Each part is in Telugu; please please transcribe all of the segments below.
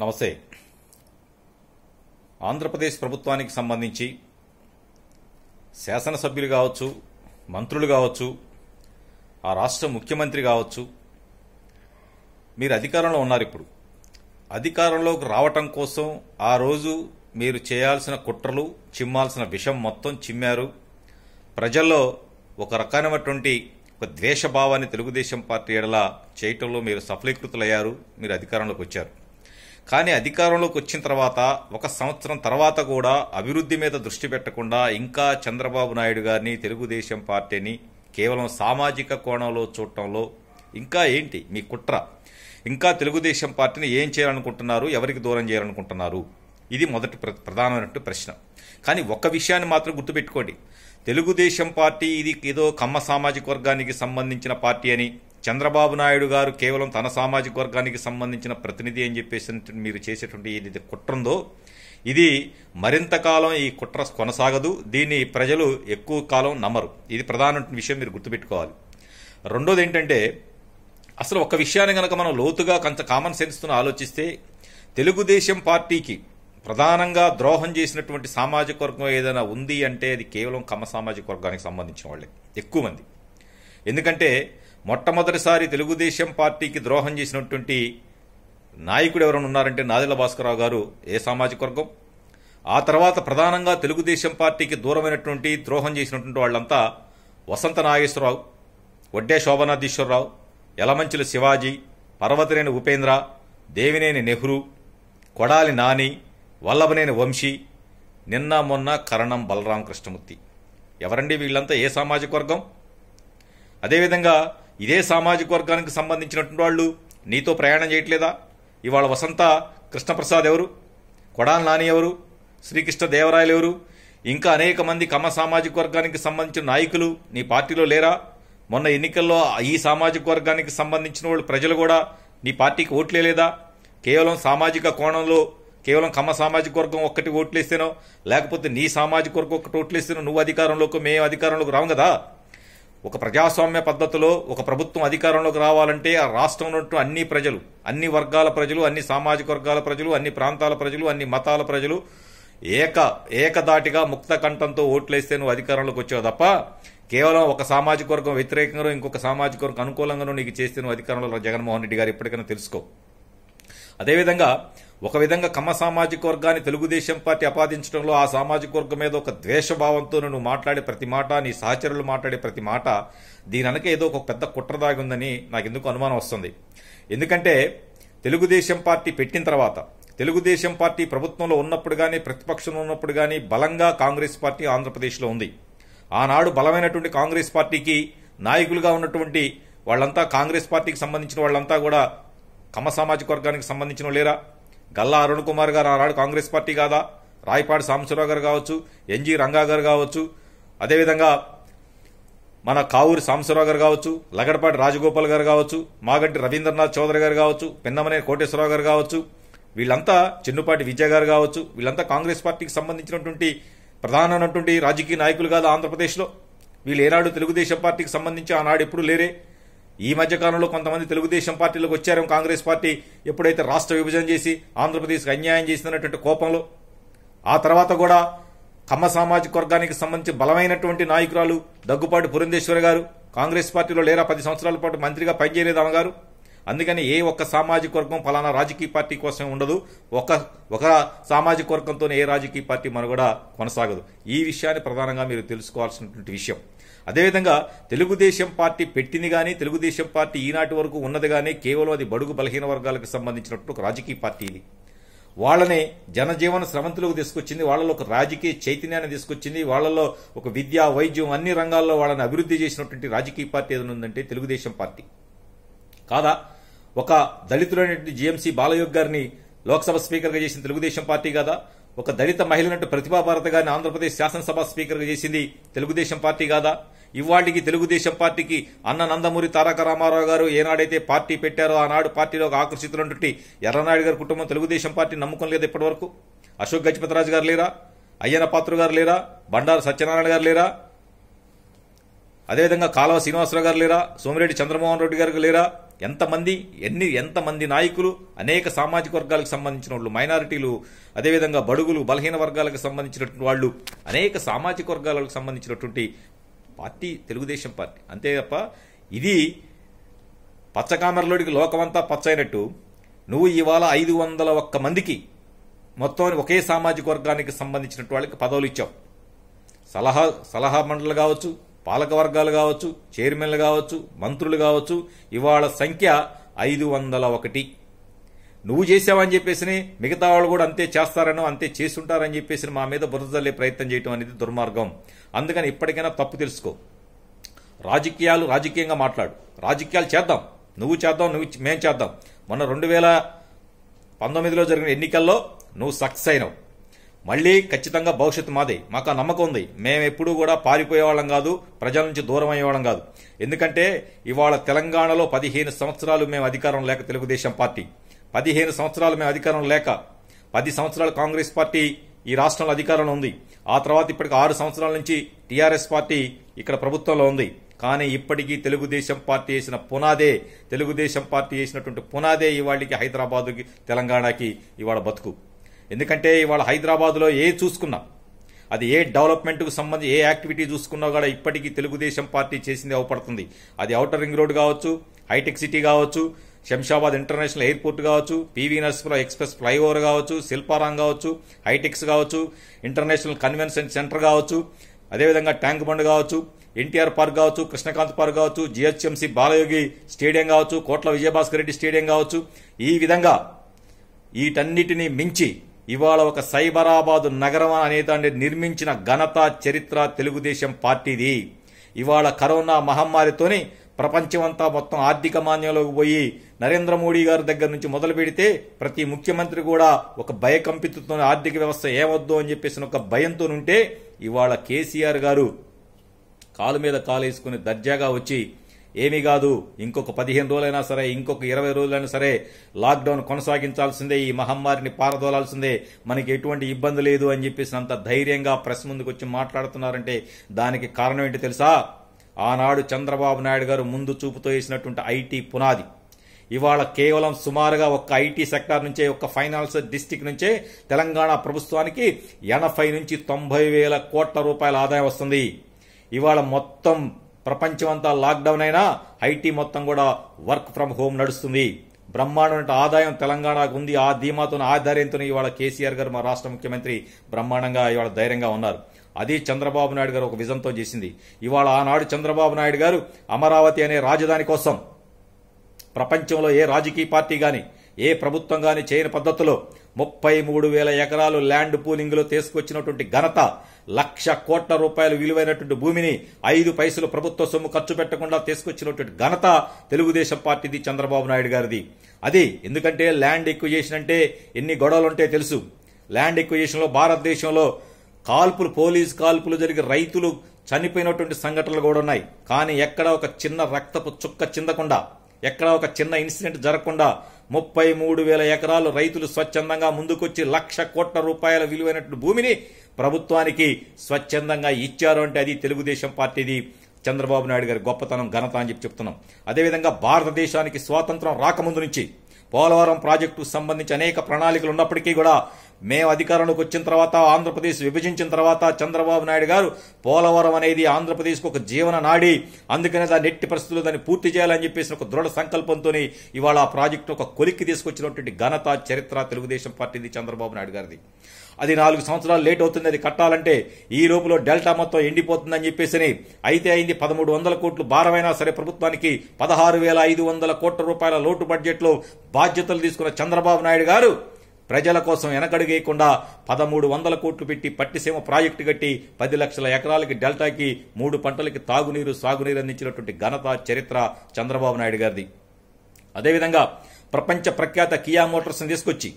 నమస్తే ఆంధ్రప్రదేశ్ ప్రభుత్వానికి సంబంధించి శాసనసభ్యులు కావచ్చు మంత్రులు కావచ్చు ఆ రాష్ట్ర ముఖ్యమంత్రి కావచ్చు మీరు అధికారంలో ఉన్నారు ఇప్పుడు అధికారంలోకి రావటం కోసం ఆ రోజు మీరు చేయాల్సిన కుట్రలు చిమ్మాల్సిన విషం మొత్తం చిమ్మారు ప్రజల్లో ఒక రకమైనటువంటి ఒక ద్వేషభావాన్ని తెలుగుదేశం పార్టీ ఎడలా చేయటంలో మీరు సఫలీకృతులయ్యారు మీరు అధికారంలోకి వచ్చారు కానీ అధికారంలోకి వచ్చిన తర్వాత ఒక సంవత్సరం తర్వాత కూడా అభివృద్ధి మీద దృష్టి పెట్టకుండా ఇంకా చంద్రబాబు నాయుడు గారిని తెలుగుదేశం పార్టీని కేవలం సామాజిక కోణంలో చూడటంలో ఇంకా ఏంటి మీ కుట్ర ఇంకా తెలుగుదేశం పార్టీని ఏం చేయాలనుకుంటున్నారు ఎవరికి దూరం చేయాలనుకుంటున్నారు ఇది మొదటి ప్రధానమైనటువంటి ప్రశ్న కానీ ఒక్క విషయాన్ని మాత్రం గుర్తుపెట్టుకోండి తెలుగుదేశం పార్టీ ఇది ఏదో కమ్మ సామాజిక వర్గానికి సంబంధించిన పార్టీ అని చంద్రబాబు నాయుడు గారు కేవలం తన సామాజిక వర్గానికి సంబంధించిన ప్రతినిధి అని చెప్పేసి మీరు చేసేటువంటి ఇది కుట్రందో ఇది మరింత కాలం ఈ కుట్ర కొనసాగదు దీన్ని ప్రజలు ఎక్కువ కాలం నమ్మరు ఇది ప్రధాన విషయం మీరు గుర్తుపెట్టుకోవాలి రెండోది ఏంటంటే అసలు ఒక విషయాన్ని కనుక మనం లోతుగా కొంత కామన్ సెన్స్తో ఆలోచిస్తే తెలుగుదేశం పార్టీకి ప్రధానంగా ద్రోహం చేసినటువంటి సామాజిక వర్గం ఏదైనా ఉంది అంటే అది కేవలం కమ సామాజిక వర్గానికి సంబంధించిన వాళ్ళే ఎక్కువ మంది ఎందుకంటే మొట్టమొదటిసారి తెలుగుదేశం పార్టీకి ద్రోహం చేసినటువంటి నాయకుడు ఎవరైనా ఉన్నారంటే నాదిల భాస్కరరావు గారు ఏ సామాజిక వర్గం ఆ తర్వాత ప్రధానంగా తెలుగుదేశం పార్టీకి దూరమైనటువంటి ద్రోహం చేసినటువంటి వాళ్ళంతా వసంత నాగేశ్వరరావు వడ్డే శోభనాధీశ్వరరావు ఎలమంచుల శివాజీ పర్వతనేని ఉపేంద్ర దేవినేని నెహ్రూ కొడాలి నాని వల్లభనేని వంశీ నిన్న మొన్న కరణం బలరామకృష్ణమూర్తి ఎవరండి వీళ్ళంతా ఏ సామాజిక వర్గం అదేవిధంగా ఇదే సామాజిక వర్గానికి సంబంధించినటువంటి వాళ్ళు నీతో ప్రయాణం చేయట్లేదా ఇవాళ వసంత కృష్ణప్రసాద్ ఎవరు కొడాన్ నాని ఎవరు శ్రీకృష్ణ దేవరాయలు ఎవరు ఇంకా అనేక మంది కమ సామాజిక వర్గానికి సంబంధించిన నాయకులు నీ పార్టీలో లేరా మొన్న ఎన్నికల్లో ఈ సామాజిక వర్గానికి సంబంధించిన వాళ్ళు ప్రజలు కూడా నీ పార్టీకి లేదా కేవలం సామాజిక కోణంలో కేవలం కమ్మ సామాజిక వర్గం ఒక్కటి ఓట్లేస్తేనో లేకపోతే నీ సామాజిక వర్గం ఒక్కటి ఓట్లేస్తేనో నువ్వు అధికారంలోకి మేము అధికారంలోకి రావు కదా ఒక ప్రజాస్వామ్య పద్ధతిలో ఒక ప్రభుత్వం అధికారంలోకి రావాలంటే ఆ రాష్ట్రంలో అన్ని ప్రజలు అన్ని వర్గాల ప్రజలు అన్ని సామాజిక వర్గాల ప్రజలు అన్ని ప్రాంతాల ప్రజలు అన్ని మతాల ప్రజలు ఏక ఏకదాటిగా ముక్త కంఠంతో ఓట్లేస్తే నువ్వు అధికారంలోకి వచ్చావు తప్ప కేవలం ఒక సామాజిక వర్గం వ్యతిరేకంగా ఇంకొక సామాజిక వర్గం అనుకూలంగానూ నీకు చేస్తే నువ్వు అధికారంలో జగన్మోహన్ రెడ్డి గారు ఎప్పటికైనా తెలుసుకో అదేవిధంగా ఒక విధంగా కమ్మ సామాజిక వర్గాన్ని తెలుగుదేశం పార్టీ అపాదించడంలో ఆ సామాజిక వర్గం మీద ఒక ద్వేషభావంతో నువ్వు మాట్లాడే ప్రతి మాట నీ సహచరులు మాట్లాడే ప్రతి మాట దీననక ఏదో ఒక పెద్ద కుట్రదాగి ఉందని నాకు ఎందుకు అనుమానం వస్తుంది ఎందుకంటే తెలుగుదేశం పార్టీ పెట్టిన తర్వాత తెలుగుదేశం పార్టీ ప్రభుత్వంలో ఉన్నప్పుడు కానీ ప్రతిపక్షంలో ఉన్నప్పుడు కానీ బలంగా కాంగ్రెస్ పార్టీ ఆంధ్రప్రదేశ్లో ఉంది ఆనాడు బలమైనటువంటి కాంగ్రెస్ పార్టీకి నాయకులుగా ఉన్నటువంటి వాళ్ళంతా కాంగ్రెస్ పార్టీకి సంబంధించిన వాళ్ళంతా కూడా కమ సామాజిక వర్గానికి సంబంధించిన లేరా గల్లా అరుణ్ కుమార్ గారు ఆనాడు కాంగ్రెస్ పార్టీ కాదా రాయపాటి సాంబశివరావు గారు కావచ్చు ఎన్జి రంగా గారు కావచ్చు అదేవిధంగా మన కావూరి సాంబశివరావు గారు కావచ్చు లగడపాటి రాజగోపాల్ గారు కావచ్చు మాగంటి రవీంద్రనాథ్ చౌదరి గారు కావచ్చు పెన్నమనే కోటేశ్వరరావు గారు కావచ్చు వీళ్ళంతా చిన్నపాటి విజయ గారు కావచ్చు వీళ్ళంతా కాంగ్రెస్ పార్టీకి సంబంధించినటువంటి ప్రధానమైనటువంటి రాజకీయ నాయకులు కాదు ఆంధ్రప్రదేశ్లో వీళ్ళు ఏనాడు తెలుగుదేశం పార్టీకి సంబంధించి ఆనాడు ఎప్పుడు లేరే ఈ మధ్య కాలంలో కొంతమంది తెలుగుదేశం పార్టీలకు వచ్చారు కాంగ్రెస్ పార్టీ ఎప్పుడైతే రాష్ట్ర విభజన చేసి ఆంధ్రప్రదేశ్కి అన్యాయం చేసిందన్నటువంటి కోపంలో ఆ తర్వాత కూడా కమ్మ సామాజిక వర్గానికి సంబంధించి బలమైనటువంటి నాయకురాలు దగ్గుపాటి పురంధేశ్వర గారు కాంగ్రెస్ పార్టీలో లేరా పది సంవత్సరాల పాటు మంత్రిగా పనిచేయలేదు అమ్మగారు అందుకని ఏ ఒక్క సామాజిక వర్గం ఫలానా రాజకీయ పార్టీ కోసం ఉండదు ఒక ఒక సామాజిక వర్గంతోనే ఏ రాజకీయ పార్టీ మనుగడ కొనసాగదు ఈ విషయాన్ని ప్రధానంగా మీరు తెలుసుకోవాల్సినటువంటి విషయం అదేవిధంగా తెలుగుదేశం పార్టీ పెట్టింది కానీ తెలుగుదేశం పార్టీ ఈనాటి వరకు ఉన్నది కానీ కేవలం అది బడుగు బలహీన వర్గాలకు సంబంధించినట్టు ఒక రాజకీయ పార్టీ ఇది వాళ్ళనే జనజీవన స్రవంతులకు తీసుకొచ్చింది వాళ్ళలో ఒక రాజకీయ చైతన్యాన్ని తీసుకొచ్చింది వాళ్ళలో ఒక విద్యా వైద్యం అన్ని రంగాల్లో వాళ్ళని అభివృద్ధి చేసినటువంటి రాజకీయ పార్టీ ఏదైనా ఉందంటే తెలుగుదేశం పార్టీ కాదా ఒక దళితులైనటువంటి జీఎంసీ బాలయోగ్ గారిని లోక్సభ స్పీకర్గా చేసిన తెలుగుదేశం పార్టీ కాదా ఒక దళిత మహిళనట్టు ప్రతిభాభారత గారిని ఆంధ్రప్రదేశ్ శాసనసభ స్పీకర్గా చేసింది తెలుగుదేశం పార్టీ కాదా ఇవాళకి తెలుగుదేశం పార్టీకి అన్న నందమూరి తారక రామారావు గారు ఏనాడైతే పార్టీ పెట్టారో ఆనాడు పార్టీలోకి ఆకర్షితులున్నటువంటి ఎర్రనాయుడు గారి కుటుంబం తెలుగుదేశం పార్టీ నమ్మకం లేదు ఇప్పటివరకు అశోక్ గజపతిరాజు గారు లేరా అయ్యన పాత్ర గారు లేరా బండారు సత్యనారాయణ గారు లేరా అదేవిధంగా కాలవ శ్రీనివాసరావు గారు లేరా సోమిరెడ్డి చంద్రమోహన్ రెడ్డి గారు లేరా ఎంతమంది ఎన్ని ఎంతమంది నాయకులు అనేక సామాజిక వర్గాలకు సంబంధించిన వాళ్ళు మైనారిటీలు అదేవిధంగా బడుగులు బలహీన వర్గాలకు సంబంధించినటువంటి వాళ్ళు అనేక సామాజిక వర్గాలకు సంబంధించినటువంటి పార్టీ తెలుగుదేశం పార్టీ అంతే తప్ప ఇది పచ్చకామరలోడికి లోకమంతా పచ్చైనట్టు నువ్వు ఇవాళ ఐదు వందల ఒక్క మందికి మొత్తం ఒకే సామాజిక వర్గానికి సంబంధించిన వాళ్ళకి పదవులు ఇచ్చావు సలహా సలహా మండలు కావచ్చు పాలక వర్గాలు కావచ్చు చైర్మన్లు కావచ్చు మంత్రులు కావచ్చు ఇవాళ సంఖ్య ఐదు వందల ఒకటి నువ్వు చేసావని చెప్పేసి మిగతా వాళ్ళు కూడా అంతే చేస్తారనో అంతే చేస్తుంటారని చెప్పేసి మా మీద బురదల్లే ప్రయత్నం చేయడం అనేది దుర్మార్గం అందుకని ఇప్పటికైనా తప్పు తెలుసుకో రాజకీయాలు రాజకీయంగా మాట్లాడు రాజకీయాలు చేద్దాం నువ్వు చేద్దాం నువ్వు మేం చేద్దాం మొన్న రెండు వేల పంతొమ్మిదిలో జరిగిన ఎన్నికల్లో నువ్వు సక్సెస్ అయినావు మళ్ళీ ఖచ్చితంగా భవిష్యత్తు మాదే మాకు నమ్మకం ఉంది మేము ఎప్పుడూ కూడా పారిపోయేవాళ్ళం కాదు ప్రజల నుంచి దూరం అయ్యేవాళ్ళం కాదు ఎందుకంటే ఇవాళ తెలంగాణలో పదిహేను సంవత్సరాలు మేము అధికారం లేక తెలుగుదేశం పార్టీ పదిహేను సంవత్సరాలు మేము అధికారం లేక పది సంవత్సరాలు కాంగ్రెస్ పార్టీ ఈ రాష్ట్రంలో అధికారంలో ఉంది ఆ తర్వాత ఇప్పటికి ఆరు సంవత్సరాల నుంచి టీఆర్ఎస్ పార్టీ ఇక్కడ ప్రభుత్వంలో ఉంది కానీ ఇప్పటికీ తెలుగుదేశం పార్టీ చేసిన పునాదే తెలుగుదేశం పార్టీ చేసినటువంటి పునాదే ఇవాళకి హైదరాబాద్కి తెలంగాణకి ఇవాళ బతుకు ఎందుకంటే ఇవాళ హైదరాబాద్లో ఏ చూసుకున్నా అది ఏ డెవలప్మెంట్కు సంబంధించి ఏ యాక్టివిటీ చూసుకున్నా కూడా ఇప్పటికీ తెలుగుదేశం పార్టీ చేసింది అవపడుతుంది అది ఔటర్ రింగ్ రోడ్ కావచ్చు హైటెక్ సిటీ కావచ్చు శంషాబాద్ ఇంటర్నేషనల్ ఎయిర్పోర్ట్ కావచ్చు పీవీ నరసింహరావు ఎక్స్ప్రెస్ ఫ్లైఓవర్ కావచ్చు శిల్పారాం కావచ్చు హైటెక్స్ కావచ్చు ఇంటర్నేషనల్ కన్వెన్షన్ సెంటర్ కావచ్చు అదేవిధంగా ట్యాంక్ బండ్ కావచ్చు ఎన్టీఆర్ పార్క్ కావచ్చు కృష్ణకాంత్ పార్క్ కావచ్చు జిహెచ్ఎంసీ బాలయోగి స్టేడియం కావచ్చు కోట్ల విజయభాస్కర్ రెడ్డి స్టేడియం కావచ్చు ఈ విధంగా వీటన్నిటినీ మించి ఇవాళ ఒక సైబరాబాద్ నగరం అనేదాన్ని నిర్మించిన ఘనత చరిత్ర తెలుగుదేశం పార్టీది ఇవాళ కరోనా మహమ్మారితోని ప్రపంచమంతా మొత్తం ఆర్థిక మాన్యంలోకి పోయి నరేంద్ర మోడీ గారి దగ్గర నుంచి మొదలు పెడితే ప్రతి ముఖ్యమంత్రి కూడా ఒక భయకంపితతో ఆర్థిక వ్యవస్థ ఏమొద్దు అని చెప్పేసి ఒక భయంతో ఉంటే ఇవాళ కేసీఆర్ గారు కాలు మీద కాలు వేసుకుని దర్జాగా వచ్చి ఏమీ కాదు ఇంకొక పదిహేను రోజులైనా సరే ఇంకొక ఇరవై రోజులైనా సరే లాక్డౌన్ కొనసాగించాల్సిందే ఈ మహమ్మారిని పారదోలాల్సిందే మనకి ఎటువంటి ఇబ్బంది లేదు అని చెప్పేసి అంత ధైర్యంగా ప్రెస్ ముందుకు వచ్చి మాట్లాడుతున్నారంటే దానికి కారణం ఏంటి తెలుసా ఆనాడు చంద్రబాబు నాయుడు గారు ముందు చూపుతో వేసినటువంటి ఐటీ పునాది ఇవాళ కేవలం సుమారుగా ఒక్క ఐటీ సెక్టార్ నుంచే ఒక్క ఫైనాన్స్ డిస్టిక్ నుంచే తెలంగాణ ప్రభుత్వానికి ఎనభై నుంచి తొంభై వేల కోట్ల రూపాయల ఆదాయం వస్తుంది ఇవాళ మొత్తం ప్రపంచమంతా లాక్డౌన్ అయినా ఐటీ మొత్తం కూడా వర్క్ ఫ్రం హోమ్ నడుస్తుంది బ్రహ్మాండమైన ఆదాయం తెలంగాణకు ఉంది ఆ ధీమాతో ఆధార్యంతో ఇవాళ కేసీఆర్ గారు మా రాష్ట్ర ముఖ్యమంత్రి బ్రహ్మాండంగా ఇవాళ ధైర్యంగా ఉన్నారు అది చంద్రబాబు నాయుడు గారు ఒక విజన్తో చేసింది ఇవాళ ఆనాడు చంద్రబాబు నాయుడు గారు అమరావతి అనే రాజధాని కోసం ప్రపంచంలో ఏ రాజకీయ పార్టీ కానీ ఏ ప్రభుత్వం కానీ చేయని పద్ధతిలో ముప్పై మూడు వేల ఎకరాలు ల్యాండ్ పూలింగ్లో తీసుకొచ్చినటువంటి ఘనత లక్ష కోట్ల రూపాయలు విలువైనటువంటి భూమిని ఐదు పైసలు ప్రభుత్వ సొమ్ము ఖర్చు పెట్టకుండా తీసుకొచ్చినటువంటి ఘనత తెలుగుదేశం పార్టీది చంద్రబాబు నాయుడు గారిది అది ఎందుకంటే ల్యాండ్ ఎక్విజేషన్ అంటే ఎన్ని గొడవలుంటే తెలుసు ల్యాండ్ ఎక్విజేషన్లో భారతదేశంలో కాల్పులు పోలీస్ కాల్పులు జరిగి రైతులు చనిపోయినటువంటి సంఘటనలు కూడా ఉన్నాయి కానీ ఎక్కడ ఒక చిన్న రక్తపు చుక్క చిందకుండా ఎక్కడ ఒక చిన్న ఇన్సిడెంట్ జరగకుండా ముప్పై మూడు వేల ఎకరాలు రైతులు స్వచ్ఛందంగా ముందుకొచ్చి లక్ష కోట్ల రూపాయల విలువైనటువంటి భూమిని ప్రభుత్వానికి స్వచ్ఛందంగా ఇచ్చారు అంటే అది తెలుగుదేశం పార్టీది చంద్రబాబు నాయుడు గారి గొప్పతనం ఘనత అని చెప్పి చెప్తున్నాం అదేవిధంగా భారతదేశానికి స్వాతంత్రం రాకముందు నుంచి పోలవరం ప్రాజెక్టుకు సంబంధించి అనేక ప్రణాళికలు ఉన్నప్పటికీ కూడా మేము అధికారంలోకి వచ్చిన తర్వాత ఆంధ్రప్రదేశ్ విభజించిన తర్వాత చంద్రబాబు నాయుడు గారు పోలవరం అనేది ఆంధ్రప్రదేశ్కు ఒక జీవన నాడి అందుకనే దాని నెట్టి పరిస్థితులు దాన్ని పూర్తి చేయాలని చెప్పేసిన ఒక దృఢ సంకల్పంతో ఇవాళ ఆ ప్రాజెక్టు ఒక కొలిక్కి తీసుకొచ్చినటువంటి ఘనత చరిత్ర తెలుగుదేశం పార్టీది చంద్రబాబు నాయుడు గారిది అది నాలుగు సంవత్సరాలు లేట్ అవుతుంది అది కట్టాలంటే ఈ లోపులో డెల్టా మొత్తం ఎండిపోతుందని చెప్పేసి అయితే అయింది పదమూడు వందల కోట్లు భారమైనా సరే ప్రభుత్వానికి పదహారు వేల ఐదు వందల కోట్ల రూపాయల లోటు బడ్జెట్లో బాధ్యతలు తీసుకున్న చంద్రబాబు నాయుడు గారు ప్రజల కోసం వెనకడుగేయకుండా పదమూడు వందల కోట్లు పెట్టి పట్టిసీమ ప్రాజెక్టు కట్టి పది లక్షల ఎకరాలకి డెల్టాకి మూడు పంటలకి తాగునీరు సాగునీరు అందించినటువంటి ఘనత చరిత్ర చంద్రబాబు నాయుడు గారిది అదేవిధంగా ప్రపంచ ప్రఖ్యాత కియా మోటార్స్ని తీసుకొచ్చి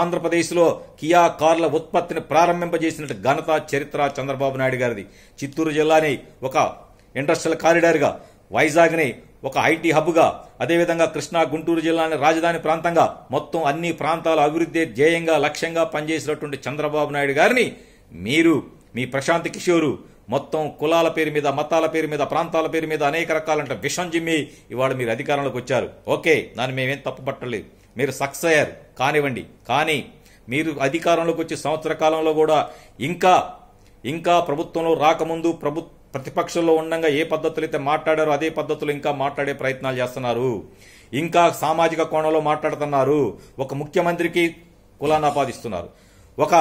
ఆంధ్రప్రదేశ్లో కియా కార్ల ఉత్పత్తిని ప్రారంభింపజేసిన ఘనత చరిత్ర చంద్రబాబు నాయుడు గారిది చిత్తూరు జిల్లాని ఒక ఇండస్ట్రియల్ కారిడార్గా వైజాగ్ని ఒక ఐటీ హబ్గా అదేవిధంగా కృష్ణా గుంటూరు జిల్లాని రాజధాని ప్రాంతంగా మొత్తం అన్ని ప్రాంతాల అభివృద్ధి ధ్యేయంగా లక్ష్యంగా పనిచేసినటువంటి చంద్రబాబు నాయుడు గారిని మీరు మీ ప్రశాంత్ కిషోరు మొత్తం కులాల పేరు మీద మతాల పేరు మీద ప్రాంతాల పేరు మీద అనేక రకాలంటే విషం జిమ్మి ఇవాళ మీరు అధికారంలోకి వచ్చారు ఓకే దాన్ని మేమేం తప్పుపట్టలేదు మీరు సక్సెస్ అయ్యారు కానివ్వండి కానీ మీరు అధికారంలోకి వచ్చే సంవత్సర కాలంలో కూడా ఇంకా ఇంకా ప్రభుత్వంలో రాకముందు ప్రభుత్వ ప్రతిపక్షంలో ఉండగా ఏ పద్ధతులు అయితే మాట్లాడారో అదే పద్ధతులు ఇంకా మాట్లాడే ప్రయత్నాలు చేస్తున్నారు ఇంకా సామాజిక కోణంలో మాట్లాడుతున్నారు ఒక ముఖ్యమంత్రికి కులానాపాదిస్తున్నారు ఒక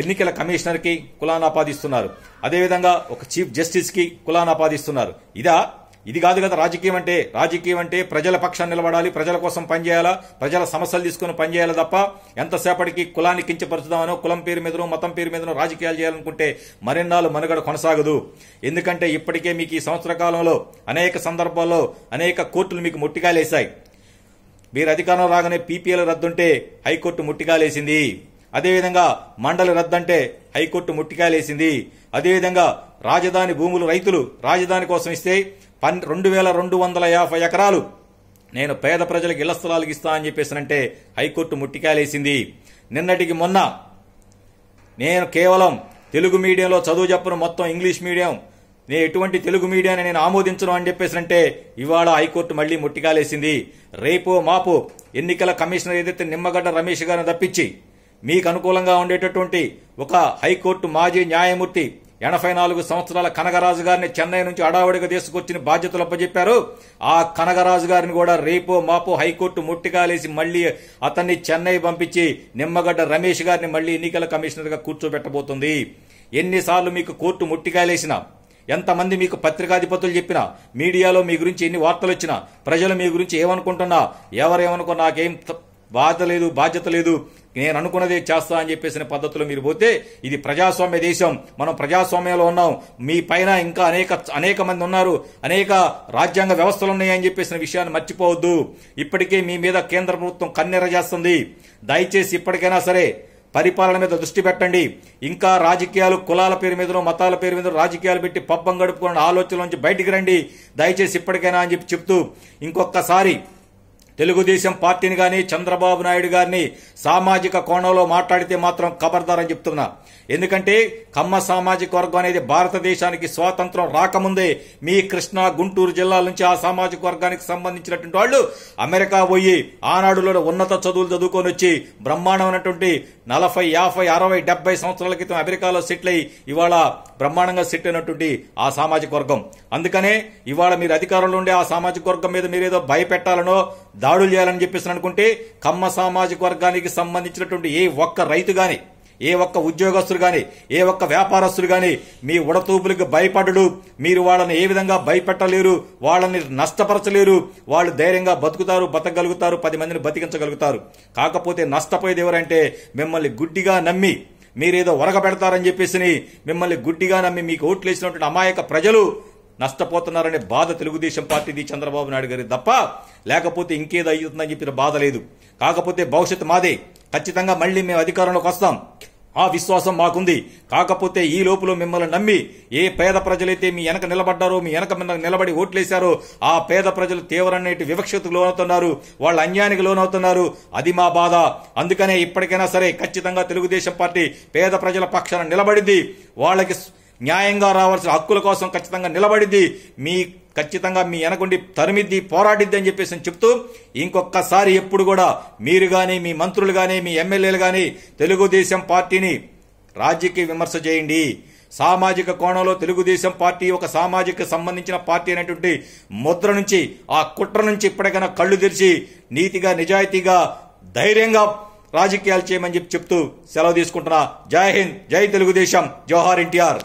ఎన్నికల కమిషనర్కి కులానాపాదిస్తున్నారు అదేవిధంగా ఒక చీఫ్ జస్టిస్కి కులానాపాదిస్తున్నారు ఇదా ఇది కాదు కదా రాజకీయం అంటే రాజకీయం అంటే ప్రజల పక్షాన్ని నిలబడాలి ప్రజల కోసం పనిచేయాలా ప్రజల సమస్యలు తీసుకుని పనిచేయాలి తప్ప ఎంతసేపటికి కులాన్ని కించపరుచుదామనో కులం పేరు మీదనో మతం పేరు మీదనో రాజకీయాలు చేయాలనుకుంటే మరిన్నాళ్ళు మనుగడ కొనసాగదు ఎందుకంటే ఇప్పటికే మీకు ఈ సంవత్సర కాలంలో అనేక సందర్భాల్లో అనేక కోర్టులు మీకు ముట్టిగాలేశాయి మీరు అధికారం రాగానే పీపీఎల్ రద్దుంటే హైకోర్టు ముట్టిగాలేసింది అదేవిధంగా మండలి రద్దంటే హైకోర్టు ముట్టికాయలేసింది అదేవిధంగా రాజధాని భూములు రైతులు రాజధాని కోసం ఇస్తే పన్ రెండు వేల రెండు వందల యాభై ఎకరాలు నేను పేద ప్రజలకు ఇళ్ల స్థలాలు ఇస్తా అని చెప్పేసినంటే హైకోర్టు ముట్టికాయలేసింది నిన్నటికి మొన్న నేను కేవలం తెలుగు మీడియంలో చదువు చెప్పను మొత్తం ఇంగ్లీష్ మీడియం నేను ఎటువంటి తెలుగు మీడియాని నేను ఆమోదించను అని చెప్పేసినంటే ఇవాళ హైకోర్టు మళ్లీ ముట్టికాలేసింది రేపో మాపు ఎన్నికల కమిషనర్ ఏదైతే నిమ్మగడ్డ రమేష్ గారిని తప్పించి మీకు అనుకూలంగా ఉండేటటువంటి ఒక హైకోర్టు మాజీ న్యాయమూర్తి ఎనభై నాలుగు సంవత్సరాల కనగరాజు గారిని చెన్నై నుంచి అడావుడిగా తీసుకొచ్చిన బాధ్యతలు అప్పచెప్పారు ఆ కనగరాజు గారిని కూడా రేపో మాపో హైకోర్టు ముట్టికాలేసి మళ్లీ అతన్ని చెన్నై పంపించి నిమ్మగడ్డ రమేష్ గారిని మళ్లీ ఎన్నికల కమిషనర్గా కూర్చోబెట్టబోతుంది ఎన్నిసార్లు మీకు కోర్టు ముట్టికాయలేసినా ఎంతమంది మీకు పత్రికాధిపతులు చెప్పినా మీడియాలో మీ గురించి ఎన్ని వార్తలు వచ్చినా ప్రజలు మీ గురించి ఏమనుకుంటున్నా ఎవరేమనుకో నాకేం బాధ లేదు బాధ్యత లేదు నేను అనుకున్నదే చేస్తా అని చెప్పేసిన పద్ధతిలో మీరు పోతే ఇది ప్రజాస్వామ్య దేశం మనం ప్రజాస్వామ్యంలో ఉన్నాం మీ పైన ఇంకా అనేక అనేక మంది ఉన్నారు అనేక రాజ్యాంగ వ్యవస్థలు ఉన్నాయని చెప్పేసిన విషయాన్ని మర్చిపోవద్దు ఇప్పటికే మీ మీద కేంద్ర ప్రభుత్వం కన్నెర చేస్తుంది దయచేసి ఇప్పటికైనా సరే పరిపాలన మీద దృష్టి పెట్టండి ఇంకా రాజకీయాలు కులాల పేరు మీదనో మతాల పేరు మీద రాజకీయాలు పెట్టి పబ్బం గడుపుకున్న ఆలోచనలోంచి బయటికి రండి దయచేసి ఇప్పటికైనా అని చెప్పి చెప్తూ ఇంకొకసారి తెలుగుదేశం పార్టీని గాని చంద్రబాబు నాయుడు గారిని సామాజిక కోణంలో మాట్లాడితే మాత్రం ఖబర్దారని చెప్తున్నా ఎందుకంటే కమ్మ సామాజిక వర్గం అనేది భారతదేశానికి స్వాతంత్రం రాకముందే మీ కృష్ణా గుంటూరు జిల్లాల నుంచి ఆ సామాజిక వర్గానికి సంబంధించినటువంటి వాళ్ళు అమెరికా పోయి ఆనాడులో ఉన్నత చదువులు చదువుకొని వచ్చి బ్రహ్మాండమైనటువంటి నలభై యాభై అరవై డెబ్బై సంవత్సరాల క్రితం అమెరికాలో సెటిల్ అయి ఇవాళ బ్రహ్మాండంగా సెట్ అయినటువంటి ఆ సామాజిక వర్గం అందుకనే ఇవాళ మీరు అధికారంలో ఉండే ఆ సామాజిక వర్గం మీద మీరేదో భయపెట్టాలనో దాడులు చేయాలని చెప్పేసి అనుకుంటే కమ్మ సామాజిక వర్గానికి సంబంధించినటువంటి ఏ ఒక్క రైతు కానీ ఏ ఒక్క ఉద్యోగస్తులు కానీ ఏ ఒక్క వ్యాపారస్తులు కానీ మీ ఉడతూపులకు భయపడడు మీరు వాళ్ళని ఏ విధంగా భయపెట్టలేరు వాళ్ళని నష్టపరచలేరు వాళ్ళు ధైర్యంగా బతుకుతారు బతకగలుగుతారు పది మందిని బతికించగలుగుతారు కాకపోతే నష్టపోయేది ఎవరంటే మిమ్మల్ని గుడ్డిగా నమ్మి మీరేదో ఒరగబెడతారని చెప్పేసి మిమ్మల్ని గుడ్డిగా నమ్మి మీకు ఓట్లేసినటువంటి అమాయక ప్రజలు నష్టపోతున్నారనే బాధ తెలుగుదేశం పార్టీది చంద్రబాబు నాయుడు గారి తప్ప లేకపోతే ఇంకేదో అయ్యుతుందని చెప్పిన బాధ లేదు కాకపోతే భవిష్యత్తు మాదే ఖచ్చితంగా మళ్ళీ మేము అధికారంలోకి వస్తాం ఆ విశ్వాసం మాకుంది కాకపోతే ఈ లోపల మిమ్మల్ని నమ్మి ఏ పేద ప్రజలైతే మీ వెనక నిలబడ్డారో మీ వెనక నిలబడి ఓట్లేశారో ఆ పేద ప్రజలు తీవ్రనేటి వివక్షతకు లోనవుతున్నారు వాళ్ళ అన్యాయానికి లోనవుతున్నారు అది మా బాధ అందుకనే ఇప్పటికైనా సరే ఖచ్చితంగా తెలుగుదేశం పార్టీ పేద ప్రజల పక్షాన నిలబడింది వాళ్ళకి న్యాయంగా రావాల్సిన హక్కుల కోసం ఖచ్చితంగా నిలబడిద్ది మీ ఖచ్చితంగా మీ వెనకుండి తరిమిద్ది పోరాడిద్ది అని చెప్పేసి చెప్తూ ఇంకొకసారి ఎప్పుడు కూడా మీరు కానీ మీ మంత్రులు కానీ మీ ఎమ్మెల్యేలు కానీ తెలుగుదేశం పార్టీని రాజకీయ విమర్శ చేయండి సామాజిక కోణంలో తెలుగుదేశం పార్టీ ఒక సామాజిక సంబంధించిన పార్టీ అనేటువంటి ముద్ర నుంచి ఆ కుట్ర నుంచి ఇప్పటికైనా కళ్ళు తెరిచి నీతిగా నిజాయితీగా ధైర్యంగా రాజకీయాలు చేయమని చెప్పి చెప్తూ సెలవు తీసుకుంటున్నా జై హింద్ జై తెలుగుదేశం జవహర్ ఎన్టీఆర్